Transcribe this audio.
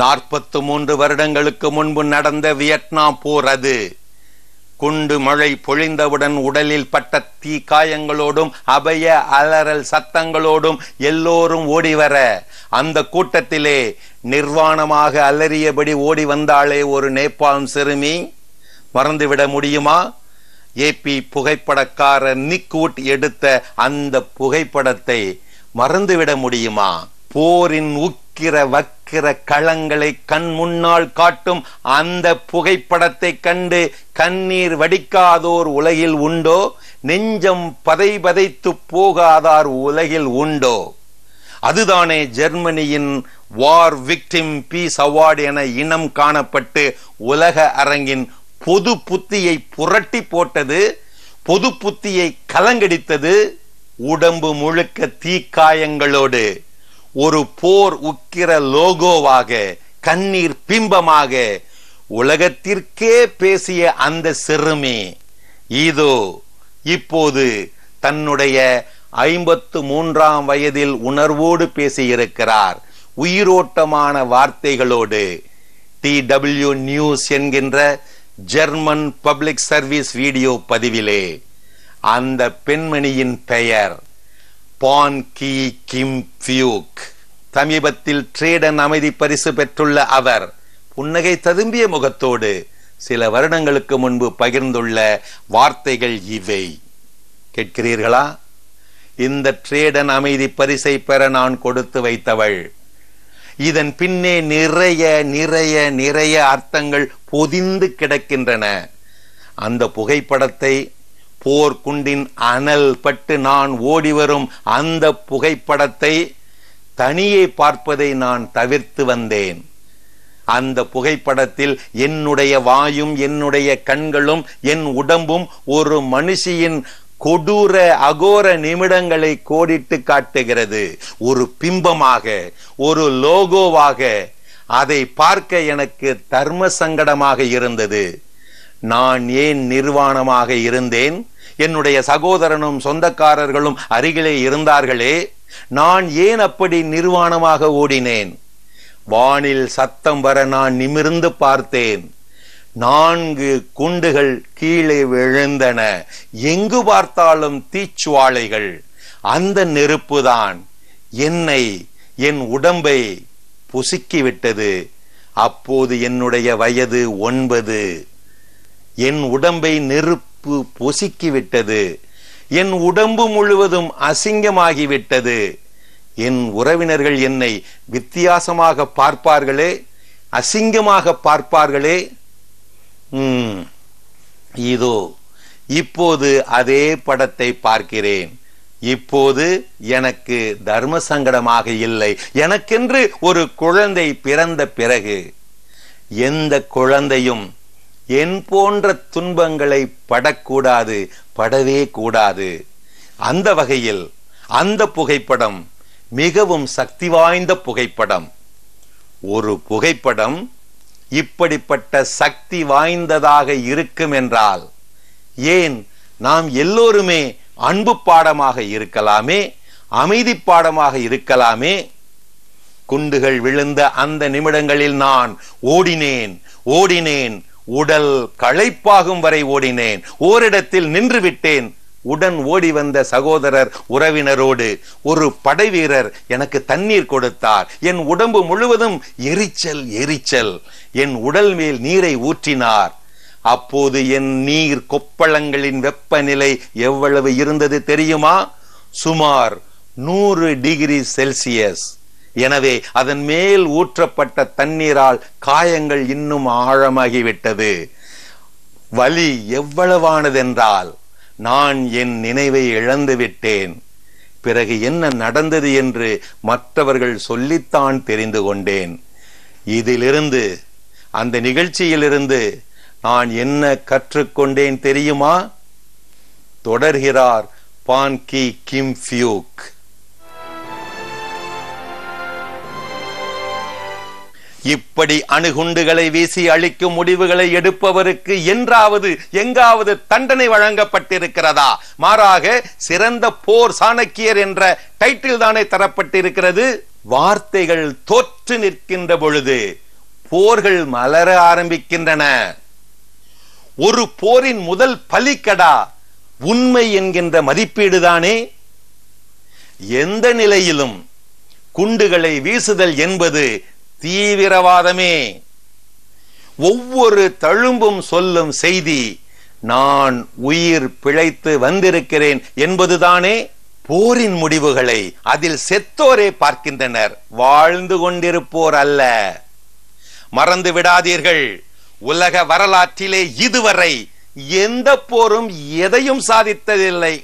நாற்பத்து மூன்று வருடங்களுக்கு முன்பு நடந்த வியட்நாம் போர் அது குண்டு மழை பொழிந்தவுடன் உடலில் பட்ட தீ காயங்களோடும் அபய அலறல் சத்தங்களோடும் எல்லோரும் ஓடிவர அந்த கூட்டத்திலே நிர்வாணமாக அலறியபடி ஓடி வந்தாளே ஒரு நேபாளம் சிறுமி மறந்துவிட முடியுமா ஏபி புகைப்படக்காரர் நிக்கூட் எடுத்த அந்த புகைப்படத்தை மறந்துவிட முடியுமா போரின் உக்கிர வக் இருக்கிற களங்களை கண் முன்னால் காட்டும் அந்த புகைப்படத்தை கண்டு கண்ணீர் வடிக்காதோர் உலகில் உண்டோ நெஞ்சம் பதை பதைத்து போகாதார் உலகில் உண்டோ அதுதானே ஜெர்மனியின் வார் விக்டிம் பீஸ் அவார்டு என இனம் காணப்பட்டு உலக அரங்கின் பொது புத்தியை புரட்டி போட்டது பொது புத்தியை கலங்கடித்தது உடம்பு முழுக்க தீக்காயங்களோடு ஒரு போர் உக்கிர லோகோவாக கண்ணீர் பிம்பமாக உலகத்திற்கே பேசிய அந்த சிறுமி இதோ இப்போது தன்னுடைய ஐம்பத்து மூன்றாம் வயதில் உணர்வோடு பேசியிருக்கிறார் உயிரோட்டமான வார்த்தைகளோடு டி டபிள்யூ நியூஸ் என்கின்ற ஜெர்மன் பப்ளிக் சர்வீஸ் வீடியோ பதிவிலே அந்த பெண்மணியின் பெயர் பான் கி கிம் ஃபியூக் சமீபத்தில் ட்ரேடன் அமைதி பரிசு பெற்றுள்ள அவர் புன்னகை ததும்பிய முகத்தோடு சில வருடங்களுக்கு முன்பு பகிர்ந்துள்ள வார்த்தைகள் இவை கேட்கிறீர்களா இந்த ட்ரேடன் அமைதி பரிசை பெற நான் கொடுத்து வைத்தவள் இதன் பின்னே நிறைய நிறைய நிறைய அர்த்தங்கள் பொதிந்து கிடக்கின்றன அந்த புகைப்படத்தை போர்க்குண்டின் அனல் பட்டு நான் ஓடிவரும் அந்த புகைப்படத்தை தனியே பார்ப்பதை நான் தவிர்த்து வந்தேன் அந்த புகைப்படத்தில் என்னுடைய வாயும் என்னுடைய கண்களும் என் உடம்பும் ஒரு மனுஷியின் கொடூர அகோர நிமிடங்களை கோடிட்டு காட்டுகிறது ஒரு பிம்பமாக ஒரு லோகோவாக அதை பார்க்க எனக்கு தர்ம சங்கடமாக இருந்தது நான் ஏன் நிர்வாணமாக இருந்தேன் என்னுடைய சகோதரனும் சொந்தக்காரர்களும் அருகிலே இருந்தார்களே நான் ஏன் அப்படி நிர்வாணமாக ஓடினேன் வானில் சத்தம் வர நான் நிமிர்ந்து பார்த்தேன் நான்கு குண்டுகள் கீழே விழுந்தன எங்கு பார்த்தாலும் தீச்சுவாளைகள் அந்த நெருப்புதான் என்னை என் உடம்பை புசுக்கிவிட்டது அப்போது என்னுடைய வயது ஒன்பது என் உடம்பை நெருப்பு பொசுக்கிவிட்டது என் உடம்பு முழுவதும் அசிங்கமாகிவிட்டது என் உறவினர்கள் என்னை வித்தியாசமாக பார்ப்பார்களே அசிங்கமாக பார்ப்பார்களே இதோ இப்போது அதே படத்தை பார்க்கிறேன் இப்போது எனக்கு தர்ம சங்கடமாக இல்லை எனக்கென்று ஒரு குழந்தை பிறந்த பிறகு எந்த குழந்தையும் என் போன்ற துன்பங்களை படக்கூடாது படவே கூடாது அந்த வகையில் அந்த புகைப்படம் மிகவும் சக்தி வாய்ந்த புகைப்படம் ஒரு புகைப்படம் இப்படிப்பட்ட சக்தி வாய்ந்ததாக இருக்கும் என்றால் ஏன் நாம் எல்லோருமே அன்பு பாடமாக இருக்கலாமே அமைதி பாடமாக இருக்கலாமே குண்டுகள் விழுந்த அந்த நிமிடங்களில் நான் ஓடினேன் ஓடினேன் உடல் களைப்பாகும் வரை ஓடினேன் ஓரிடத்தில் நின்று விட்டேன் உடன் ஓடி வந்த சகோதரர் உறவினரோடு ஒரு படைவீரர் எனக்கு தண்ணீர் கொடுத்தார் என் உடம்பு முழுவதும் எரிச்சல் எரிச்சல் என் உடல் மேல் நீரை ஊற்றினார் அப்போது என் நீர் கொப்பளங்களின் வெப்பநிலை எவ்வளவு இருந்தது தெரியுமா சுமார் நூறு டிகிரி செல்சியஸ் எனவே அதன் மேல் ஊற்றப்பட்ட தண்ணீரால் காயங்கள் இன்னும் ஆழமாகிவிட்டது வலி எவ்வளவானதென்றால் நான் என் நினைவை இழந்துவிட்டேன் பிறகு என்ன நடந்தது என்று மற்றவர்கள் சொல்லித்தான் தெரிந்து கொண்டேன் இதிலிருந்து அந்த நிகழ்ச்சியிலிருந்து நான் என்ன கற்றுக்கொண்டேன் தெரியுமா தொடர்கிறார் பான்கி கிம் ஃபியூக் இப்படி அணுகுண்டுகளை வீசி அழிக்கும் முடிவுகளை எடுப்பவருக்கு என்றாவது எங்காவது தண்டனை வழங்கப்பட்டிருக்கிறதா மாறாக சிறந்த போர் சாணக்கியர் என்ற டைட்டில் தானே தரப்பட்டிருக்கிறது வார்த்தைகள் தோற்று நிற்கின்ற பொழுது போர்கள் மலர ஆரம்பிக்கின்றன ஒரு போரின் முதல் பலிக்கடா உண்மை என்கின்ற மதிப்பீடுதானே எந்த நிலையிலும் குண்டுகளை வீசுதல் என்பது தீவிரவாதமே ஒவ்வொரு தழும்பும் சொல்லும் செய்தி நான் உயிர் பிழைத்து வந்திருக்கிறேன் என்பதுதானே போரின் முடிவுகளை அதில் செத்தோரே பார்க்கின்றனர் வாழ்ந்து கொண்டிருப்போர் அல்ல மறந்து விடாதீர்கள் உலக வரலாற்றிலே இதுவரை எந்த போரும் எதையும் சாதித்ததில்லை